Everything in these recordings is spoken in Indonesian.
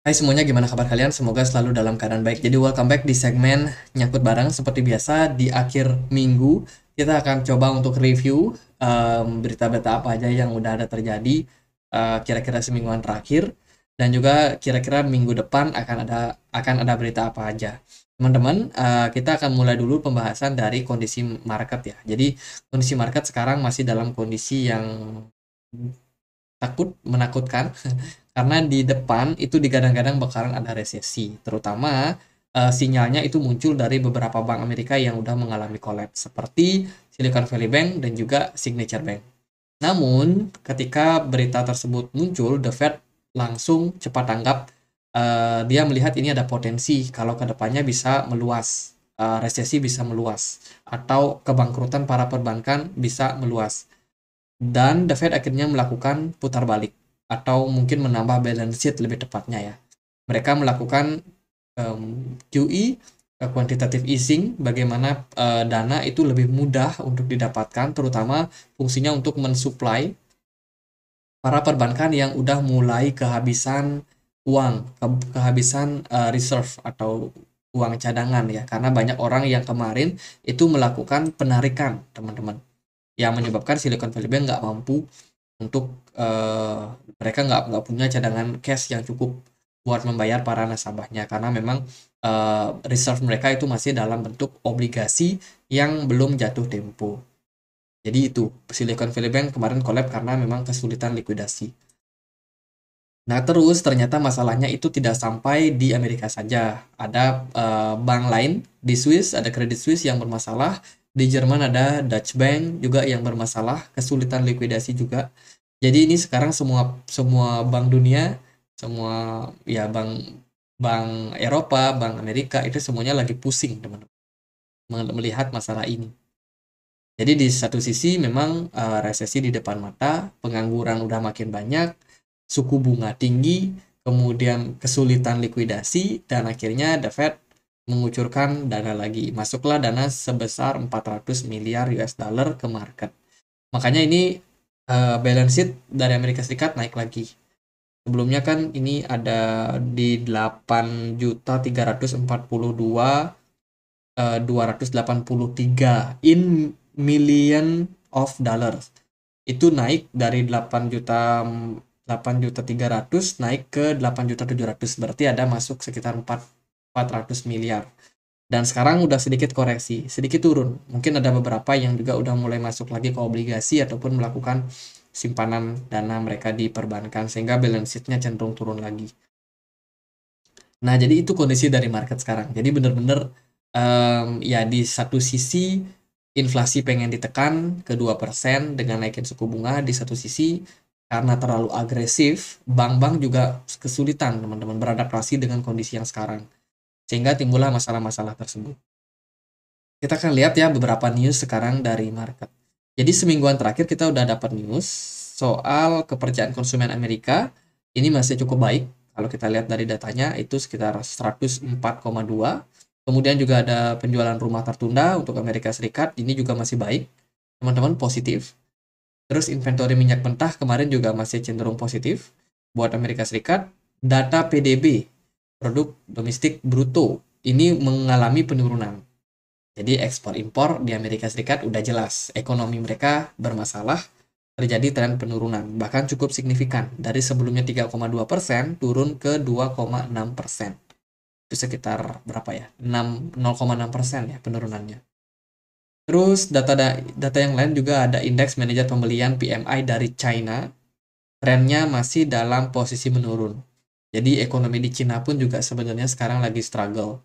Hai semuanya, gimana kabar kalian? Semoga selalu dalam keadaan baik. Jadi welcome back di segmen nyakut Barang. Seperti biasa, di akhir minggu kita akan coba untuk review berita berita-berita apa aja yang udah ada terjadi uh, kira-kira semingguan terakhir. Dan juga kira-kira minggu depan akan ada akan ada berita apa aja. Teman-teman, uh, kita akan mulai dulu pembahasan dari kondisi market ya. Jadi kondisi market sekarang masih dalam kondisi yang takut menakutkan karena di depan itu digadang-gadang bakalan ada resesi terutama uh, sinyalnya itu muncul dari beberapa bank Amerika yang udah mengalami kolaps seperti Silicon Valley Bank dan juga Signature Bank. Namun ketika berita tersebut muncul, The Fed langsung cepat tanggap. Uh, dia melihat ini ada potensi kalau kedepannya bisa meluas, uh, resesi bisa meluas atau kebangkrutan para perbankan bisa meluas dan The Fed akhirnya melakukan putar balik atau mungkin menambah balance sheet lebih tepatnya ya. Mereka melakukan um, QE eh, quantitative easing bagaimana uh, dana itu lebih mudah untuk didapatkan terutama fungsinya untuk mensuplai para perbankan yang udah mulai kehabisan uang, ke kehabisan uh, reserve atau uang cadangan ya karena banyak orang yang kemarin itu melakukan penarikan, teman-teman yang menyebabkan Silicon Valley Bank nggak mampu untuk uh, mereka nggak nggak punya cadangan cash yang cukup buat membayar para nasabahnya karena memang uh, reserve mereka itu masih dalam bentuk obligasi yang belum jatuh tempo. Jadi itu Silicon Valley Bank kemarin collab karena memang kesulitan likuidasi. Nah terus ternyata masalahnya itu tidak sampai di Amerika saja. Ada uh, bank lain di Swiss, ada Credit Swiss yang bermasalah di Jerman ada Dutch Bank juga yang bermasalah, kesulitan likuidasi juga. Jadi ini sekarang semua semua bank dunia, semua ya bank bank Eropa, bank Amerika itu semuanya lagi pusing, teman-teman. Melihat masalah ini. Jadi di satu sisi memang uh, resesi di depan mata, pengangguran udah makin banyak, suku bunga tinggi, kemudian kesulitan likuidasi dan akhirnya The Fed mengucurkan dana lagi. Masuklah dana sebesar 400 miliar US dollar ke market. Makanya ini uh, balance sheet dari Amerika Serikat naik lagi. Sebelumnya kan ini ada di 8 juta 342 283 eh, in million of dollars. Itu naik dari 8 juta 8 juta 300 naik ke 8 juta 700 berarti ada masuk sekitar 4 400 miliar. Dan sekarang udah sedikit koreksi, sedikit turun. Mungkin ada beberapa yang juga udah mulai masuk lagi ke obligasi ataupun melakukan simpanan dana mereka di perbankan sehingga balance sheet-nya cenderung turun lagi. Nah, jadi itu kondisi dari market sekarang. Jadi bener-bener um, ya di satu sisi inflasi pengen ditekan ke 2% dengan naikin suku bunga di satu sisi karena terlalu agresif, bank-bank juga kesulitan teman-teman beradaptasi dengan kondisi yang sekarang sehingga timbullah masalah-masalah tersebut. Kita akan lihat ya beberapa news sekarang dari market. Jadi semingguan terakhir kita udah dapat news soal kepercayaan konsumen Amerika. Ini masih cukup baik. Kalau kita lihat dari datanya itu sekitar 104,2. Kemudian juga ada penjualan rumah tertunda untuk Amerika Serikat. Ini juga masih baik. Teman-teman positif. Terus inventory minyak mentah kemarin juga masih cenderung positif buat Amerika Serikat. Data PDB produk domestik bruto ini mengalami penurunan. Jadi ekspor impor di Amerika Serikat udah jelas, ekonomi mereka bermasalah, terjadi tren penurunan, bahkan cukup signifikan. Dari sebelumnya 3,2 persen, turun ke 2,6 persen. Itu sekitar berapa ya? 0,6 persen ya penurunannya. Terus data data yang lain juga ada indeks manajer pembelian PMI dari China. Trennya masih dalam posisi menurun. Jadi ekonomi di Cina pun juga sebenarnya sekarang lagi struggle.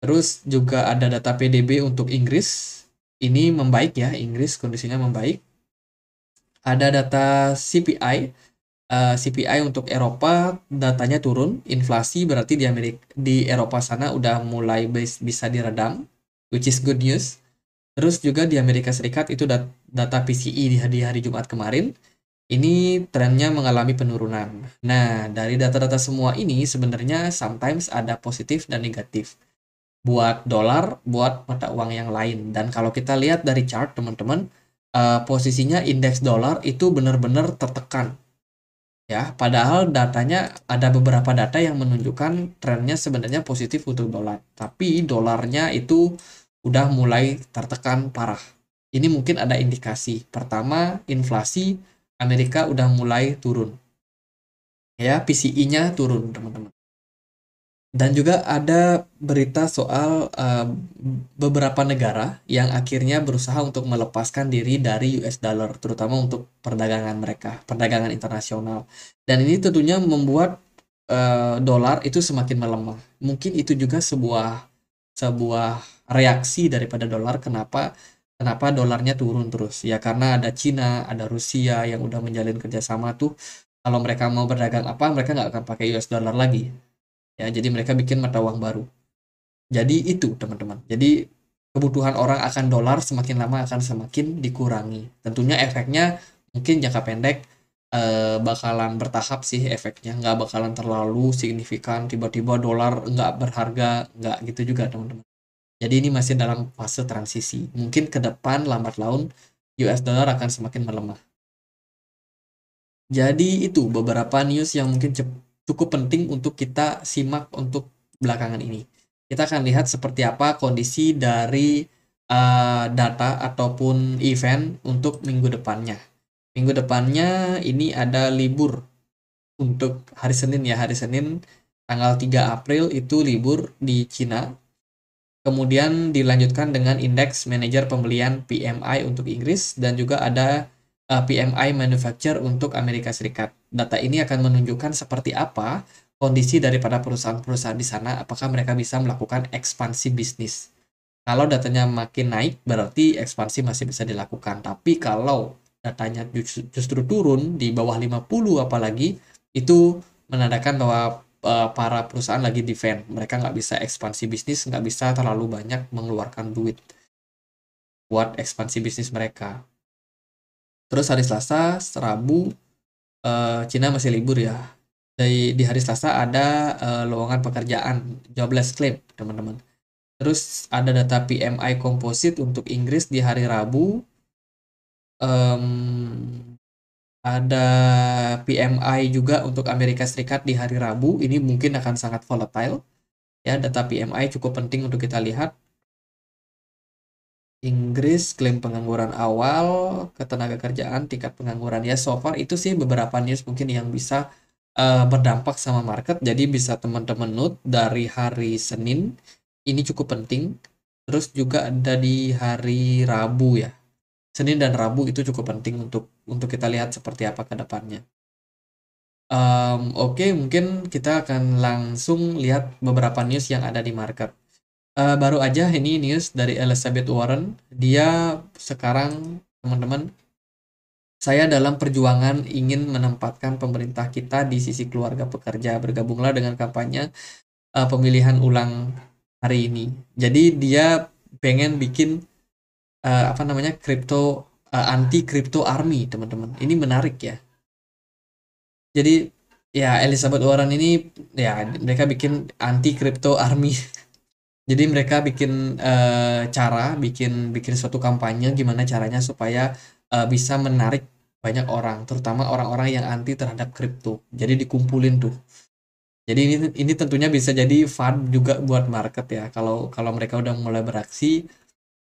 Terus juga ada data PDB untuk Inggris. Ini membaik ya, Inggris kondisinya membaik. Ada data CPI, uh, eh, CPI untuk Eropa datanya turun, inflasi berarti di Amerika di Eropa sana udah mulai bisa diredam, which is good news. Terus juga di Amerika Serikat itu data PCE di hari, hari Jumat kemarin ini trennya mengalami penurunan. Nah, dari data-data semua ini sebenarnya sometimes ada positif dan negatif. Buat dolar, buat mata uang yang lain. Dan kalau kita lihat dari chart, teman-teman, uh, posisinya indeks dolar itu benar-benar tertekan. Ya, padahal datanya ada beberapa data yang menunjukkan trennya sebenarnya positif untuk dolar. Tapi dolarnya itu udah mulai tertekan parah. Ini mungkin ada indikasi. Pertama, inflasi Amerika udah mulai turun. Ya, PCI-nya turun, teman-teman. Dan juga ada berita soal uh, beberapa negara yang akhirnya berusaha untuk melepaskan diri dari US dollar, terutama untuk perdagangan mereka, perdagangan internasional. Dan ini tentunya membuat uh, dolar itu semakin melemah. Mungkin itu juga sebuah sebuah reaksi daripada dolar kenapa Kenapa dolarnya turun terus? Ya karena ada Cina, ada Rusia yang udah menjalin kerjasama tuh. Kalau mereka mau berdagang apa, mereka nggak akan pakai US dollar lagi. Ya, jadi mereka bikin mata uang baru. Jadi itu teman-teman. Jadi kebutuhan orang akan dolar semakin lama akan semakin dikurangi. Tentunya efeknya mungkin jangka pendek eh, bakalan bertahap sih efeknya, nggak bakalan terlalu signifikan. Tiba-tiba dolar nggak berharga, nggak gitu juga teman-teman. Jadi ini masih dalam fase transisi. Mungkin ke depan lambat laun US dollar akan semakin melemah. Jadi itu beberapa news yang mungkin cukup penting untuk kita simak untuk belakangan ini. Kita akan lihat seperti apa kondisi dari uh, data ataupun event untuk minggu depannya. Minggu depannya ini ada libur untuk hari Senin ya, hari Senin tanggal 3 April itu libur di Cina Kemudian dilanjutkan dengan indeks manajer pembelian PMI untuk Inggris dan juga ada eh, PMI manufacture untuk Amerika Serikat. Data ini akan menunjukkan seperti apa kondisi daripada perusahaan-perusahaan di sana, apakah mereka bisa melakukan ekspansi bisnis. Kalau datanya makin naik, berarti ekspansi masih bisa dilakukan. Tapi kalau datanya justru turun di bawah 50 apalagi, itu menandakan bahwa uh, para perusahaan lagi defend mereka nggak bisa ekspansi bisnis nggak bisa terlalu banyak mengeluarkan duit buat ekspansi bisnis mereka terus hari Selasa Rabu uh, Cina masih libur ya di, di hari Selasa ada uh, lowongan pekerjaan jobless claim teman-teman terus ada data PMI komposit untuk Inggris di hari Rabu um, ada PMI juga untuk Amerika Serikat di hari Rabu. Ini mungkin akan sangat volatile. Ya, data PMI cukup penting untuk kita lihat. Inggris klaim pengangguran awal, ketenaga kerjaan, tingkat pengangguran. Ya, so far itu sih beberapa news mungkin yang bisa uh, berdampak sama market. Jadi bisa teman-teman note dari hari Senin. Ini cukup penting. Terus juga ada di hari Rabu ya. Senin dan Rabu itu cukup penting untuk untuk kita lihat seperti apa ke depannya. Um, Oke, okay, mungkin kita akan langsung lihat beberapa news yang ada di market. Uh, baru aja ini news dari Elizabeth Warren. Dia sekarang, teman-teman, saya dalam perjuangan ingin menempatkan pemerintah kita di sisi keluarga pekerja. Bergabunglah dengan kampanye uh, pemilihan ulang hari ini. Jadi dia pengen bikin uh, apa namanya crypto uh, anti crypto army teman-teman ini menarik ya jadi ya Elizabeth Warren ini ya mereka bikin anti crypto army jadi mereka bikin uh, cara bikin bikin suatu kampanye gimana caranya supaya uh, bisa menarik banyak orang terutama orang-orang yang anti terhadap kripto jadi dikumpulin tuh jadi ini ini tentunya bisa jadi fun juga buat market ya kalau kalau mereka udah mulai beraksi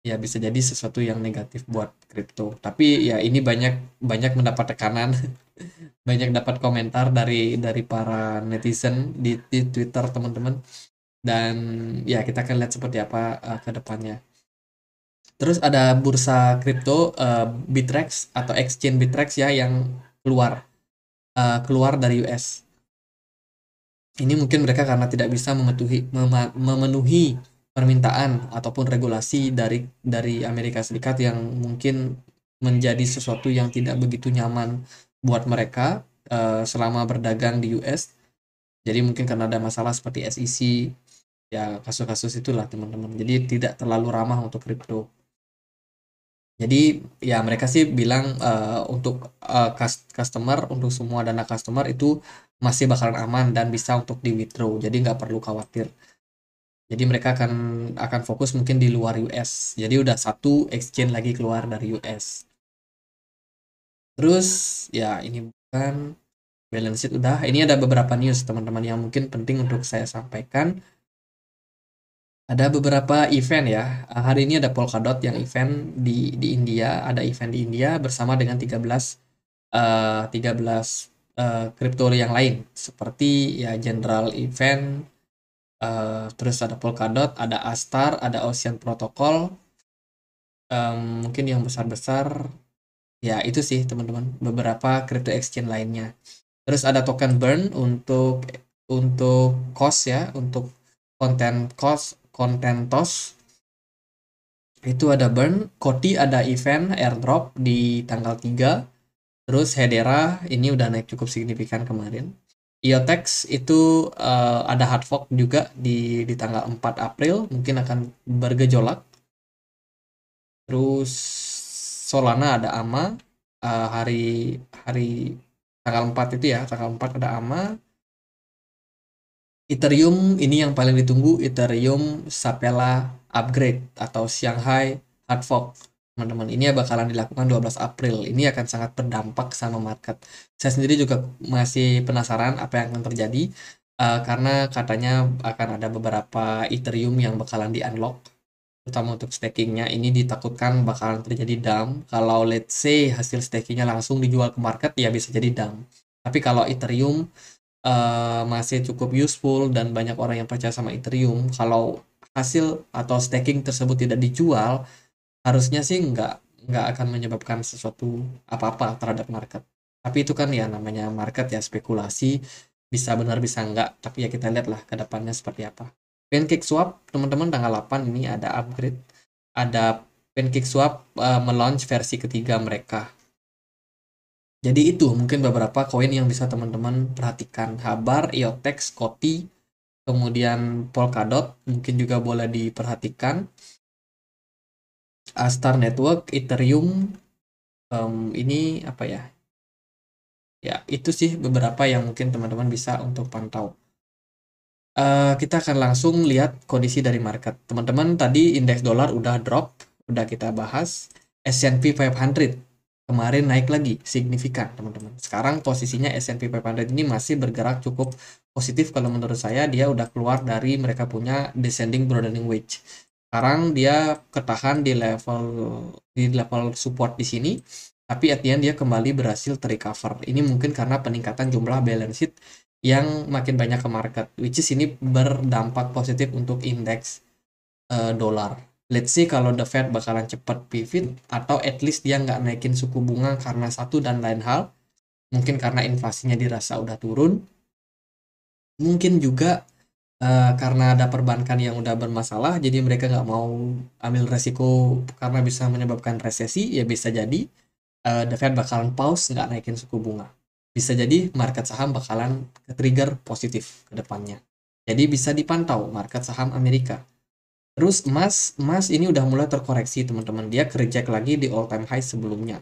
ya bisa jadi sesuatu yang negatif buat kripto tapi ya ini banyak banyak mendapat tekanan banyak dapat komentar dari dari para netizen di, di Twitter teman-teman dan ya kita akan lihat seperti apa uh, ke depannya terus ada bursa kripto uh, Bitrex atau exchange bitrex ya yang keluar uh, keluar dari US ini mungkin mereka karena tidak bisa memenuhi memenuhi permintaan ataupun regulasi dari dari Amerika Serikat yang mungkin menjadi sesuatu yang tidak begitu nyaman buat mereka uh, selama berdagang di US. Jadi mungkin karena ada masalah seperti SEC ya kasus-kasus itulah teman-teman. Jadi tidak terlalu ramah untuk kripto. Jadi ya mereka sih bilang uh, untuk uh, customer untuk semua dana customer itu masih bakalan aman dan bisa untuk di withdraw. Jadi nggak perlu khawatir. Jadi mereka akan akan fokus mungkin di luar US. Jadi udah satu exchange lagi keluar dari US. Terus ya ini bukan balance sheet udah. Ini ada beberapa news teman-teman yang mungkin penting untuk saya sampaikan. Ada beberapa event ya. Hari ini ada Polkadot yang event di di India, ada event di India bersama dengan 13 uh, 13 kripto uh, yang lain seperti ya General Event uh, terus ada Polkadot, ada Astar, ada Ocean Protocol, um, mungkin yang besar-besar, ya itu sih teman-teman, beberapa crypto exchange lainnya. Terus ada token burn untuk untuk cost ya, untuk konten cost, konten tos. Itu ada burn, Koti ada event airdrop di tanggal 3. Terus Hedera ini udah naik cukup signifikan kemarin Iotex itu uh, ada hard fork juga di di tanggal 4 April mungkin akan bergejolak. Terus Solana ada AMA uh, hari hari tanggal 4 itu ya, tanggal 4 ada AMA. Ethereum ini yang paling ditunggu Ethereum Sapella upgrade atau Shanghai hard fork teman-teman ini ya bakalan dilakukan 12 April ini akan sangat berdampak sama market saya sendiri juga masih penasaran apa yang akan terjadi uh, karena katanya akan ada beberapa Ethereum yang bakalan di unlock terutama untuk stakingnya ini ditakutkan bakalan terjadi dump kalau let's say hasil stakingnya langsung dijual ke market ya bisa jadi dump tapi kalau Ethereum uh, masih cukup useful dan banyak orang yang percaya sama Ethereum kalau hasil atau staking tersebut tidak dijual harusnya sih nggak nggak akan menyebabkan sesuatu apa-apa terhadap market tapi itu kan ya namanya market ya spekulasi bisa benar bisa enggak tapi ya kita lihatlah ke depannya seperti apa pancake swap teman-teman tanggal 8 ini ada upgrade ada pancake swap uh, melaunch versi ketiga mereka jadi itu mungkin beberapa koin yang bisa teman-teman perhatikan Habar, Iotex, Koti, kemudian Polkadot mungkin juga boleh diperhatikan Astar Network, Ethereum, um, ini apa ya? Ya, itu sih beberapa yang mungkin teman-teman bisa untuk pantau. Uh, kita akan langsung lihat kondisi dari market. Teman-teman, tadi indeks dolar udah drop, udah kita bahas. S&P 500 kemarin naik lagi signifikan teman-teman. Sekarang posisinya S&P 500 ini masih bergerak cukup positif kalau menurut saya dia udah keluar dari mereka punya descending broadening wedge sekarang dia ketahan di level di level support di sini tapi at the end dia kembali berhasil terrecover ini mungkin karena peningkatan jumlah balance sheet yang makin banyak ke market which is ini berdampak positif untuk indeks uh, dolar let's see kalau the Fed bakalan cepat pivot atau at least dia nggak naikin suku bunga karena satu dan lain hal mungkin karena inflasinya dirasa udah turun mungkin juga Eh, karena ada perbankan yang udah bermasalah, jadi mereka nggak mau ambil resiko karena bisa menyebabkan resesi, ya bisa jadi, uh, The Fed bakalan pause nggak naikin suku bunga. Bisa jadi market saham bakalan ke-trigger positif ke depannya. Jadi bisa dipantau market saham Amerika. Terus emas, emas ini udah mulai terkoreksi teman-teman. Dia kerja lagi di all time high sebelumnya.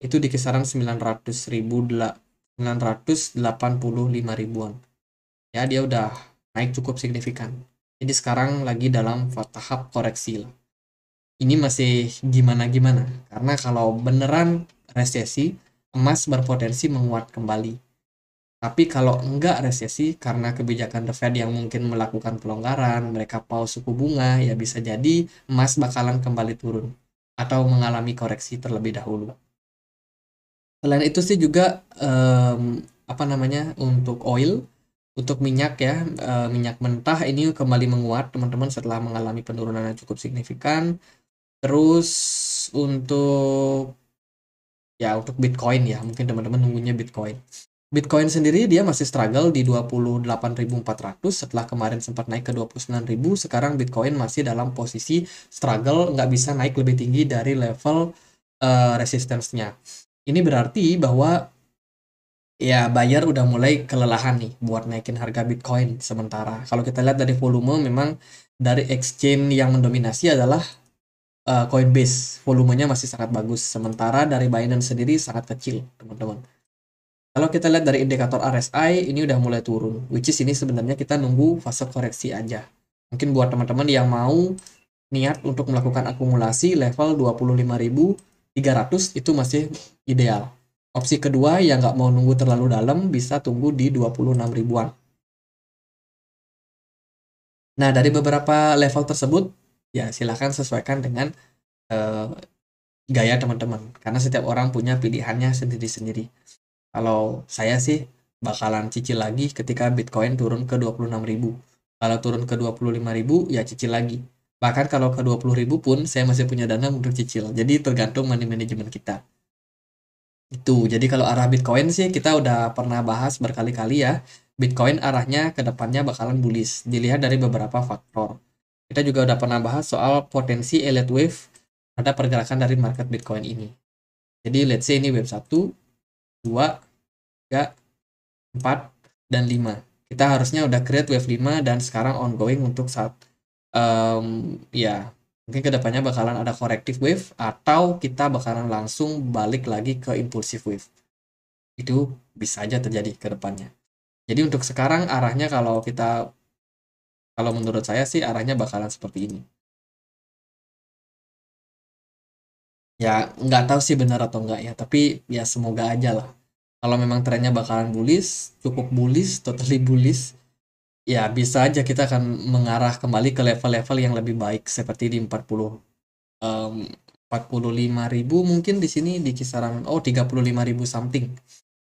Itu di kisaran 900 ribu, 985 ribuan. Ya, dia udah naik cukup signifikan. Jadi sekarang lagi dalam tahap koreksi lah. Ini masih gimana-gimana, karena kalau beneran resesi, emas berpotensi menguat kembali. Tapi kalau enggak resesi, karena kebijakan The Fed yang mungkin melakukan pelonggaran, mereka pause suku bunga, ya bisa jadi emas bakalan kembali turun atau mengalami koreksi terlebih dahulu. Selain itu sih juga um, apa namanya untuk oil untuk minyak ya, eh, minyak mentah ini kembali menguat teman-teman setelah mengalami penurunan yang cukup signifikan. Terus untuk ya untuk Bitcoin ya, mungkin teman-teman nunggunya Bitcoin. Bitcoin sendiri dia masih struggle di 28.400 setelah kemarin sempat naik ke 29.000, sekarang Bitcoin masih dalam posisi struggle, nggak bisa naik lebih tinggi dari level, uh, resistance-nya. Ini berarti bahwa ya buyer udah mulai kelelahan nih buat naikin harga Bitcoin sementara. Kalau kita lihat dari volume memang dari exchange yang mendominasi adalah uh, Coinbase. Volumenya masih sangat bagus sementara dari Binance sendiri sangat kecil, teman-teman. Kalau kita lihat dari indikator RSI ini udah mulai turun, which is ini sebenarnya kita nunggu fase koreksi aja. Mungkin buat teman-teman yang mau niat untuk melakukan akumulasi level 25.300 itu masih ideal Opsi kedua yang nggak mau nunggu terlalu dalam bisa tunggu di 26 ribuan. Nah, dari beberapa level tersebut, ya silahkan sesuaikan dengan eh, gaya teman-teman. Karena setiap orang punya pilihannya sendiri-sendiri. Kalau saya sih bakalan cicil lagi ketika Bitcoin turun ke 26 ribu. Kalau turun ke 25 ribu, ya cicil lagi. Bahkan kalau ke 20 ribu pun, saya masih punya dana untuk cicil. Jadi tergantung money management kita. Itu. Jadi kalau arah Bitcoin sih kita udah pernah bahas berkali-kali ya. Bitcoin arahnya ke depannya bakalan bullish, dilihat dari beberapa faktor. Kita juga udah pernah bahas soal potensi Elliott Wave pada pergerakan dari market Bitcoin ini. Jadi let's say ini wave 1, 2, 3, 4, dan 5. Kita harusnya udah create wave 5 dan sekarang ongoing untuk saat um, ya mungkin kedepannya bakalan ada corrective wave atau kita bakalan langsung balik lagi ke impulsive wave itu bisa aja terjadi kedepannya jadi untuk sekarang arahnya kalau kita kalau menurut saya sih arahnya bakalan seperti ini ya nggak tahu sih benar atau nggak ya tapi ya semoga aja lah kalau memang trennya bakalan bullish cukup bullish totally bullish ya bisa aja kita akan mengarah kembali ke level-level yang lebih baik seperti di 40 um, 45.000 mungkin di sini di kisaran oh 35.000 something.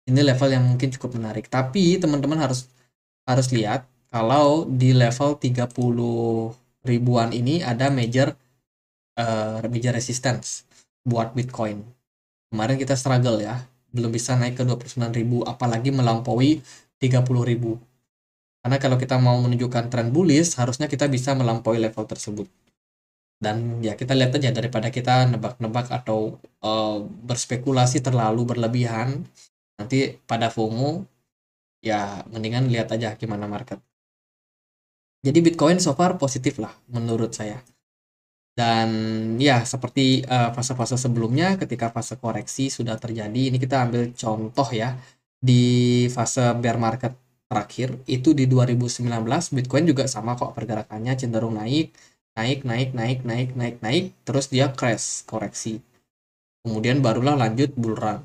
Ini level yang mungkin cukup menarik. Tapi teman-teman harus harus lihat kalau di level 30 ribuan ini ada major uh, major resistance buat Bitcoin. Kemarin kita struggle ya, belum bisa naik ke 29.000 apalagi melampaui ribu karena kalau kita mau menunjukkan tren bullish, harusnya kita bisa melampaui level tersebut. Dan ya kita lihat aja daripada kita nebak-nebak atau uh, berspekulasi terlalu berlebihan, nanti pada FOMO ya mendingan lihat aja gimana market. Jadi Bitcoin so far positif lah menurut saya. Dan ya seperti eh, fase-fase uh, fase -fase sebelumnya ketika fase koreksi sudah terjadi, ini kita ambil contoh ya di fase bear market terakhir itu di 2019 Bitcoin juga sama kok pergerakannya cenderung naik, naik, naik, naik, naik, naik, naik, terus dia crash, koreksi. Kemudian barulah lanjut bull run.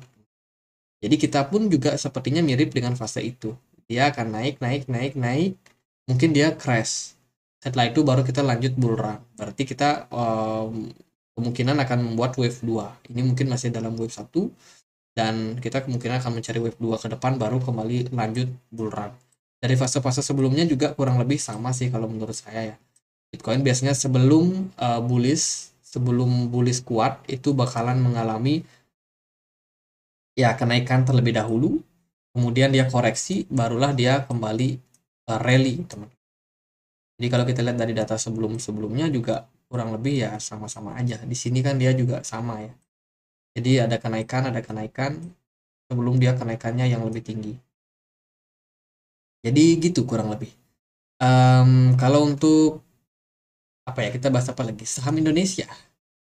Jadi kita pun juga sepertinya mirip dengan fase itu. Dia akan naik, naik, naik, naik, mungkin dia crash. Setelah itu baru kita lanjut bull run. Berarti kita um, kemungkinan akan membuat wave 2. Ini mungkin masih dalam wave 1 dan kita kemungkinan akan mencari wave 2 ke depan baru kembali lanjut bull run. Dari fase-fase sebelumnya juga kurang lebih sama sih kalau menurut saya ya. Bitcoin biasanya sebelum uh, bullish, sebelum bullish kuat itu bakalan mengalami ya kenaikan terlebih dahulu, kemudian dia koreksi, barulah dia kembali uh, rally, teman. Jadi kalau kita lihat dari data sebelum-sebelumnya juga kurang lebih ya sama-sama aja. Di sini kan dia juga sama ya. Jadi ada kenaikan, ada kenaikan sebelum dia kenaikannya yang lebih tinggi. Jadi gitu kurang lebih. Um, kalau untuk apa ya kita bahas apa lagi saham Indonesia.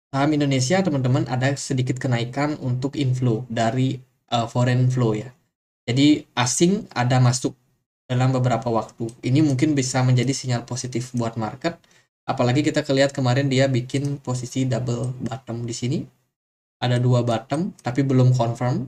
Saham Indonesia teman-teman ada sedikit kenaikan untuk inflow dari uh, foreign flow ya. Jadi asing ada masuk dalam beberapa waktu. Ini mungkin bisa menjadi sinyal positif buat market apalagi kita kelihat kemarin dia bikin posisi double bottom di sini ada dua bottom tapi belum confirm,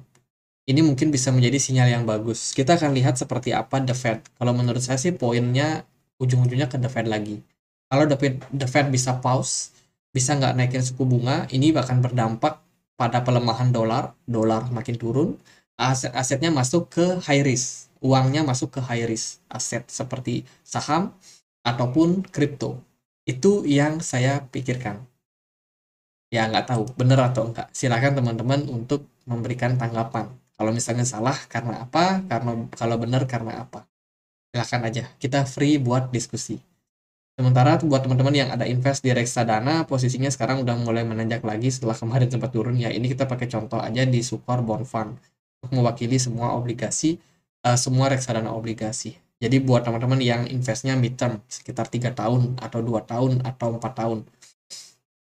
ini mungkin bisa menjadi sinyal yang bagus. Kita akan lihat seperti apa The Fed. Kalau menurut saya sih poinnya ujung-ujungnya ke The Fed lagi. Kalau The Fed, The Fed bisa pause, bisa nggak naikin suku bunga, ini bahkan berdampak pada pelemahan dolar, dolar makin turun, aset-asetnya masuk ke high risk, uangnya masuk ke high risk, aset seperti saham ataupun kripto. Itu yang saya pikirkan ya nggak tahu bener atau enggak silakan teman-teman untuk memberikan tanggapan kalau misalnya salah karena apa karena kalau benar karena apa silakan aja kita free buat diskusi sementara buat teman-teman yang ada invest di reksadana posisinya sekarang udah mulai menanjak lagi setelah kemarin sempat turun ya ini kita pakai contoh aja di Sukor Bond Fund untuk mewakili semua obligasi uh, semua reksadana obligasi jadi buat teman-teman yang investnya midterm sekitar tiga tahun atau dua tahun atau empat tahun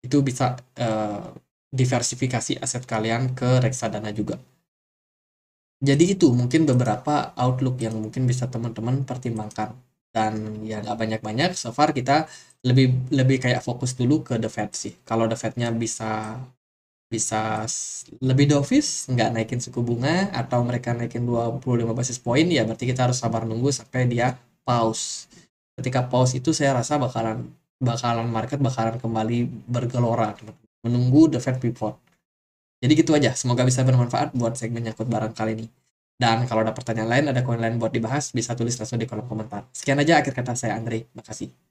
itu bisa uh, diversifikasi aset kalian ke reksadana juga. Jadi itu mungkin beberapa outlook yang mungkin bisa teman-teman pertimbangkan. Dan ya nggak banyak-banyak, so far kita lebih lebih kayak fokus dulu ke The Fed sih. Kalau The Fed-nya bisa bisa lebih dovish, nggak naikin suku bunga, atau mereka naikin 25 basis poin, ya berarti kita harus sabar nunggu sampai dia pause. Ketika pause itu saya rasa bakalan bakalan market bakalan kembali bergelora gitu. menunggu the Fed pivot Jadi gitu aja, semoga bisa bermanfaat buat segmen nyangkut barang kali ini. Dan kalau ada pertanyaan lain, ada koin lain buat dibahas, bisa tulis langsung di kolom komentar. Sekian aja akhir kata saya Andre, makasih.